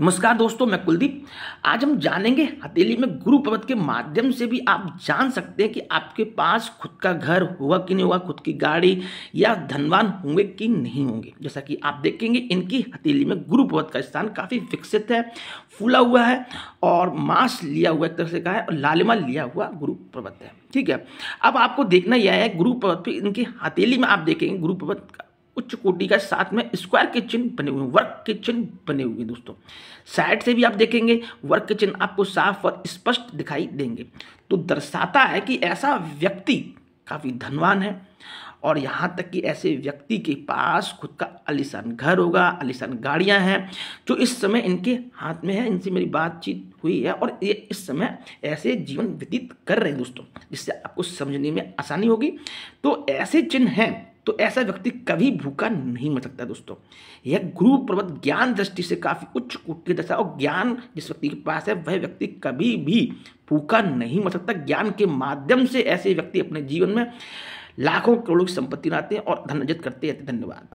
नमस्कार दोस्तों मैं कुलदीप आज हम जानेंगे हथेली में गुरु पर्वत के माध्यम से भी आप जान सकते हैं कि आपके पास खुद का घर होगा कि नहीं होगा खुद की गाड़ी या धनवान होंगे कि नहीं होंगे जैसा कि आप देखेंगे इनकी हथेली में गुरु पर्वत का स्थान काफ़ी विकसित है फूला हुआ है और मांस लिया हुआ एक तरह से कहा है और लालिमा लिया हुआ गुरु पर्वत है ठीक है अब आपको देखना यह है गुरु पर्वत पर इनकी हथेली में आप देखेंगे गुरु पर्वत का उच्च कोटि का साथ में स्क्वायर किचन बने हुए वर्क किचन बने हुए दोस्तों साइड से भी आप देखेंगे वर्क किचन आपको साफ और स्पष्ट दिखाई देंगे तो दर्शाता है कि ऐसा व्यक्ति काफ़ी धनवान है और यहाँ तक कि ऐसे व्यक्ति के पास खुद का अलीसान घर होगा अलीसान गाड़ियाँ हैं जो इस समय इनके हाथ में है इनसे मेरी बातचीत हुई है और ये इस समय ऐसे जीवन व्यतीत कर रहे हैं दोस्तों जिससे आपको समझने में आसानी होगी तो ऐसे चिन्ह हैं तो ऐसा व्यक्ति कभी भूखा नहीं मर सकता दोस्तों यह गुरु पर्वत ज्ञान दृष्टि से काफ़ी उच्च कोट की दशा और ज्ञान जिस व्यक्ति के पास है वह व्यक्ति कभी भी भूखा नहीं मर सकता ज्ञान के माध्यम से ऐसे व्यक्ति अपने जीवन में लाखों करोड़ों की संपत्ति लाते हैं और धन अर्जित करते रहते धन्यवाद